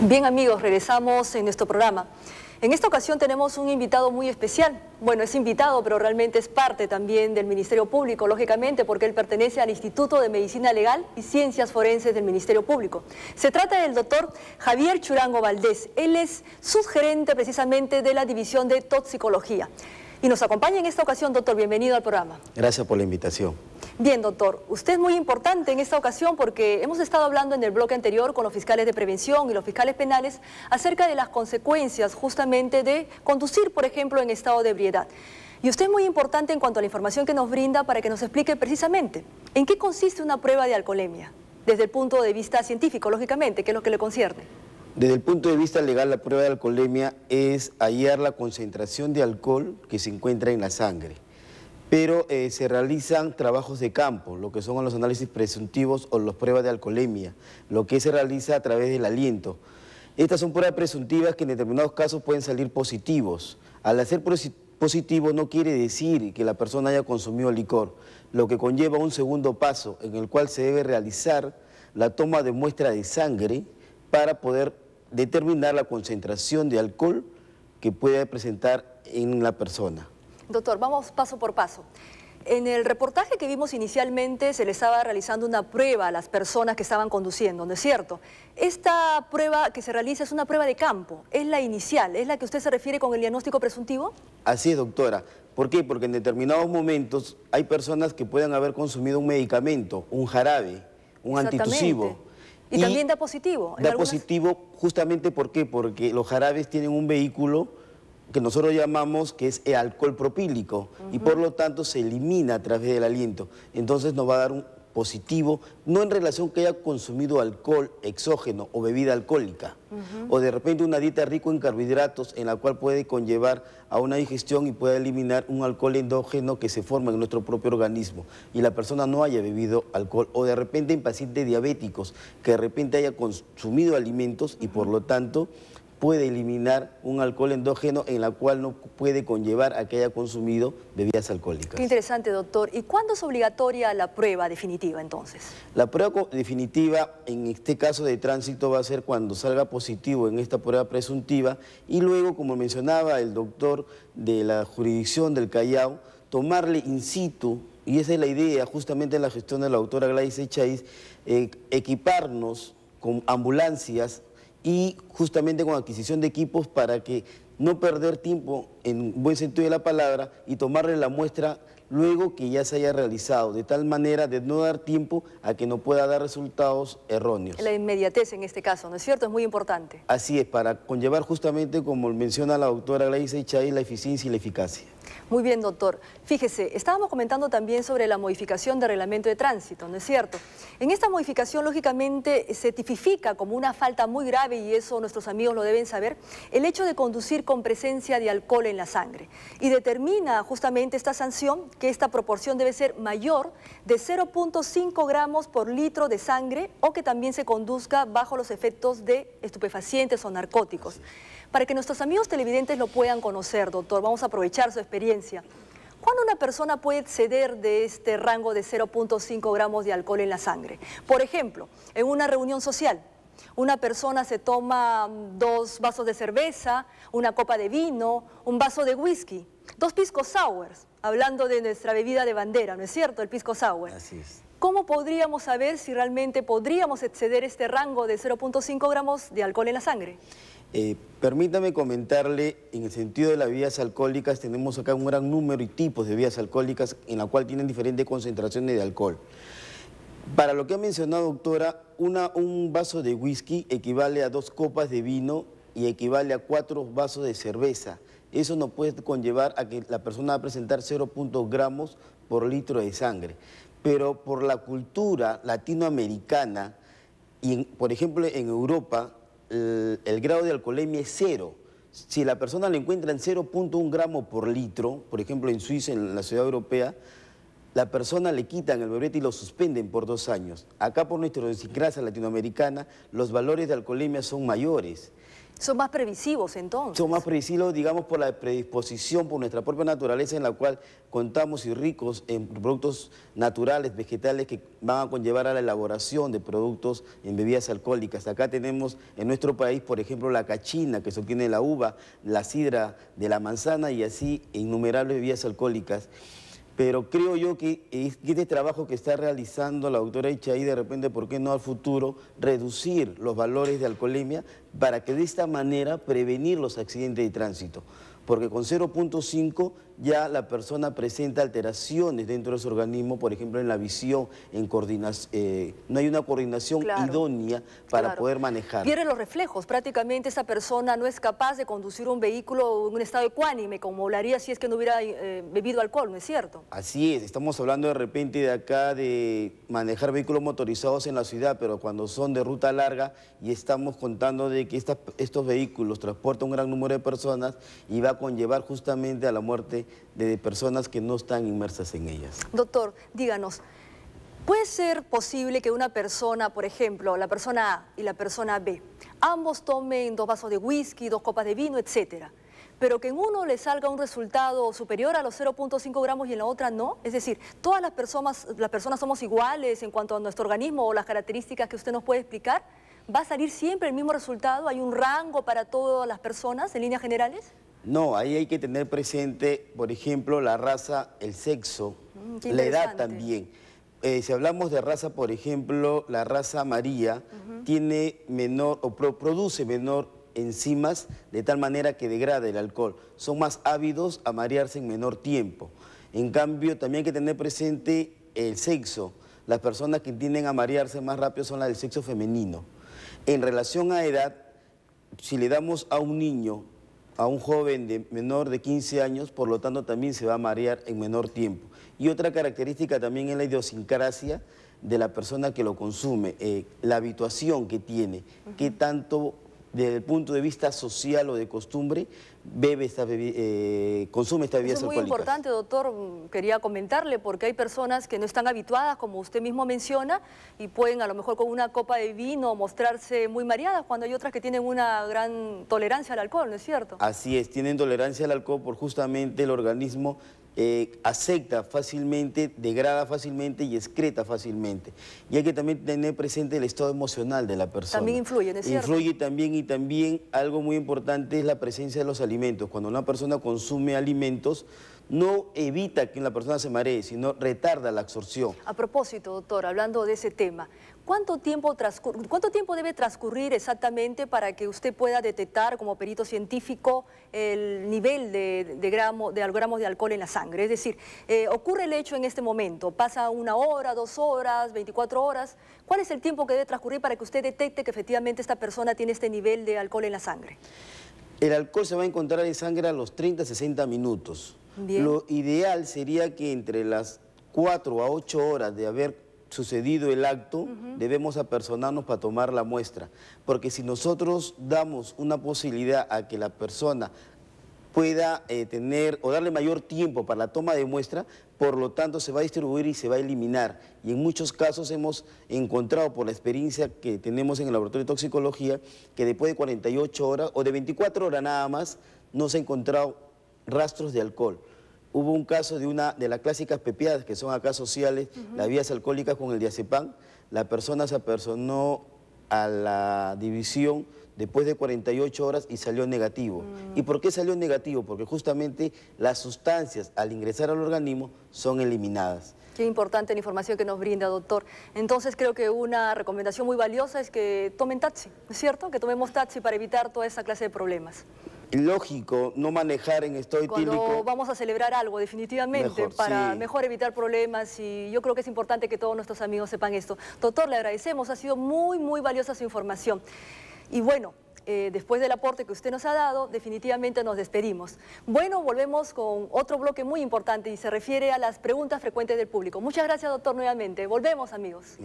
Bien amigos, regresamos en nuestro programa. En esta ocasión tenemos un invitado muy especial. Bueno, es invitado, pero realmente es parte también del Ministerio Público, lógicamente, porque él pertenece al Instituto de Medicina Legal y Ciencias Forenses del Ministerio Público. Se trata del doctor Javier Churango Valdés. Él es subgerente precisamente de la División de Toxicología. Y nos acompaña en esta ocasión, doctor, bienvenido al programa. Gracias por la invitación. Bien, doctor, usted es muy importante en esta ocasión porque hemos estado hablando en el bloque anterior con los fiscales de prevención y los fiscales penales acerca de las consecuencias justamente de conducir, por ejemplo, en estado de ebriedad. Y usted es muy importante en cuanto a la información que nos brinda para que nos explique precisamente en qué consiste una prueba de alcoholemia, desde el punto de vista científico, lógicamente, que es lo que le concierne. Desde el punto de vista legal, la prueba de alcoholemia es hallar la concentración de alcohol que se encuentra en la sangre. Pero eh, se realizan trabajos de campo, lo que son los análisis presuntivos o las pruebas de alcoholemia, lo que se realiza a través del aliento. Estas son pruebas presuntivas que en determinados casos pueden salir positivos. Al hacer positivo no quiere decir que la persona haya consumido licor, lo que conlleva un segundo paso en el cual se debe realizar la toma de muestra de sangre para poder determinar la concentración de alcohol que puede presentar en la persona. Doctor, vamos paso por paso. En el reportaje que vimos inicialmente se le estaba realizando una prueba a las personas que estaban conduciendo, ¿no es cierto? Esta prueba que se realiza es una prueba de campo, es la inicial, es la que usted se refiere con el diagnóstico presuntivo. Así es, doctora. ¿Por qué? Porque en determinados momentos hay personas que pueden haber consumido un medicamento, un jarabe, un antitusivo y, también da positivo. Da positivo justamente ¿por qué? porque los jarabes tienen un vehículo que nosotros llamamos que es el alcohol propílico y por lo tanto se elimina a través del aliento. Entonces nos va a dar un, positivo, no en relación que haya consumido alcohol exógeno o bebida alcohólica, o de repente una dieta rica en carbohidratos en la cual puede conllevar a una digestión y puede eliminar un alcohol endógeno que se forma en nuestro propio organismo y la persona no haya bebido alcohol, o de repente en pacientes diabéticos que de repente haya consumido alimentos y por lo tanto puede eliminar un alcohol endógeno en la cual no puede conllevar a que haya consumido bebidas alcohólicas. Qué interesante, doctor. ¿Y cuándo es obligatoria la prueba definitiva, entonces? La prueba definitiva, en este caso de tránsito, va a ser cuando salga positivo en esta prueba presuntiva y luego, como mencionaba el doctor de la jurisdicción del Callao, tomarle in situ y esa es la idea justamente en la gestión de la doctora Gladys Echais, eh, equiparnos con ambulancias y justamente con adquisición de equipos para que no perder tiempo en buen sentido de la palabra y tomarle la muestra luego que ya se haya realizado, de tal manera de no dar tiempo a que no pueda dar resultados erróneos. La inmediatez en este caso, ¿no es cierto? Es muy importante. Así es, para conllevar justamente, como menciona la doctora Gladys Echay, la eficiencia y la eficacia. Muy bien, doctor. Fíjese, estábamos comentando también sobre la modificación del reglamento de tránsito, ¿no es cierto? En esta modificación, lógicamente, se tipifica como una falta muy grave, y eso nuestros amigos lo deben saber, el hecho de conducir con presencia de alcohol en la sangre. Y determina justamente esta sanción que esta proporción debe ser mayor de 0.5 gramos por litro de sangre o que también se conduzca bajo los efectos de estupefacientes o narcóticos para que nuestros amigos televidentes lo puedan conocer, doctor. Vamos a aprovechar su experiencia. ¿Cuándo una persona puede exceder de este rango de 0.5 gramos de alcohol en la sangre? Por ejemplo, en una reunión social, una persona se toma dos vasos de cerveza, una copa de vino, un vaso de whisky, dos pisco sours, hablando de nuestra bebida de bandera, ¿no es cierto? El pisco sour. Así es. ¿Cómo podríamos saber si realmente podríamos exceder este rango de 0.5 gramos de alcohol en la sangre? Eh, permítame comentarle, en el sentido de las vías alcohólicas, tenemos acá un gran número y tipos de vías alcohólicas en la cual tienen diferentes concentraciones de alcohol. Para lo que ha mencionado, doctora, un vaso de whisky equivale a dos copas de vino y equivale a cuatro vasos de cerveza. Eso no puede conllevar a que la persona va a presentar 0. gramos por litro de sangre. Pero por la cultura latinoamericana, y por ejemplo en Europa, eh, el, grado de alcoholemia es cero. Si la persona le encuentra en 0.1 gramo por litro, por ejemplo en Suiza, en la ciudad europea, la persona le quitan el bebé y lo suspenden por dos años. Acá por nuestra idiosincrasia latinoamericana, los valores de alcoholemia son mayores. Son más previsivos entonces. Son más previsivos, digamos, por la predisposición, por nuestra propia naturaleza en la cual contamos y ricos en productos naturales, vegetales, que van a conllevar a la elaboración de productos en bebidas alcohólicas. Acá tenemos en nuestro país, por ejemplo, la cachina, que se obtiene la uva, la sidra de la manzana y así innumerables bebidas alcohólicas pero creo yo que este trabajo que está realizando la doctora Echaí, de repente, ¿por qué no al futuro reducir los valores de alcoholemia para que de esta manera prevenir los accidentes de tránsito? Porque con 0.5 ya la persona presenta alteraciones dentro de su organismo, por ejemplo, en la visión, en coordinación, eh, no hay una coordinación idónea para poder manejar. Pierde los reflejos, prácticamente esa persona no es capaz de conducir un vehículo en un estado ecuánime, como haría si es que no hubiera eh, bebido alcohol, ¿no es cierto? Así es, estamos hablando de repente de acá de manejar vehículos motorizados en la ciudad, pero cuando son de ruta larga y estamos contando de que estos vehículos transportan un gran número de personas y va a conllevar justamente a la muerte de personas que no están inmersas en ellas. Doctor, díganos, ¿puede ser posible que una persona, por ejemplo, la persona A y la persona B, ambos tomen dos vasos de whisky, dos copas de vino, etcétera? pero que en uno le salga un resultado superior a los 0.5 gramos y en la otra no? Es decir, ¿todas las personas, las personas somos iguales en cuanto a nuestro organismo o las características que usted nos puede explicar? ¿Va a salir siempre el mismo resultado? ¿Hay un rango para todas las personas en líneas generales? No, ahí hay que tener presente, por ejemplo, la raza, el sexo, mm, la edad también. Eh, si hablamos de raza, por ejemplo, la raza María tiene menor o produce menor enzimas de tal manera que degrada el alcohol. Son más ávidos a marearse en menor tiempo. En cambio, también hay que tener presente el sexo. Las personas que tienden a marearse más rápido son las del sexo femenino. En relación a edad, si le damos a un niño a un joven de menor de 15 años, por lo tanto también se va a marear en menor tiempo. Y otra característica también es la idiosincrasia de la persona que lo consume, eh, la habituación que tiene, qué tanto desde el punto de vista social o de costumbre, bebe esta eh, consume esta bebida alcohólicas. Es muy importante, doctor, quería comentarle, porque hay personas que no están habituadas, como usted mismo menciona, y pueden a lo mejor con una copa de vino mostrarse muy mareadas, cuando hay otras que tienen una gran tolerancia al alcohol, ¿no es cierto? Así es, tienen tolerancia al alcohol por justamente el organismo eh, acepta fácilmente, degrada fácilmente y excreta fácilmente. Y hay que también tener presente el estado emocional de la persona. También influye, ¿no es cierto? Influye también y también algo muy importante es la presencia de los alimentos. Cuando una persona consume alimentos, no evita que la persona se maree, sino retarda la absorción. A propósito, doctor, hablando de ese tema, ¿Cuánto tiempo, debe transcurrir exactamente para que usted pueda detectar como perito científico el nivel de, de, gramo, de gramos de alcohol en la sangre? Es decir, eh, ocurre el hecho en este momento, pasa una hora, dos horas, 24 horas. ¿Cuál es el tiempo que debe transcurrir para que usted detecte que efectivamente esta persona tiene este nivel de alcohol en la sangre? El alcohol se va a encontrar en sangre a los 30, 60 minutos. Lo ideal sería que entre las 4 a 8 horas de haber sucedido el acto, debemos apersonarnos para tomar la muestra. Porque si nosotros damos una posibilidad a que la persona pueda eh, tener o darle mayor tiempo para la toma de muestra, por lo tanto se va a distribuir y se va a eliminar. Y en muchos casos hemos encontrado por la experiencia que tenemos en el laboratorio de toxicología que después de 48 horas o de 24 horas nada más no se ha encontrado rastros de alcohol hubo un caso de una de las clásicas pepiadas, que son acá sociales, las vías alcohólicas con el diazepam. La persona se apersonó a la división después de 48 horas y salió negativo. Mm. ¿Y por qué salió negativo? Porque justamente las sustancias al ingresar al organismo son eliminadas. Qué importante la información que nos brinda, doctor. Entonces creo que una recomendación muy valiosa es que tomen taxi, ¿no es cierto? Que tomemos taxi para evitar toda esa clase de problemas lógico no manejar en estado Cuando vamos a celebrar algo, definitivamente, para mejor evitar problemas y yo creo que es importante que todos nuestros amigos sepan esto. Doctor, le agradecemos, ha sido muy, muy valiosa su información. Y bueno, eh, después del aporte que usted nos ha dado, definitivamente nos despedimos. Bueno, volvemos con otro bloque muy importante y se refiere a las preguntas frecuentes del público. Muchas gracias, doctor, nuevamente. Volvemos, amigos.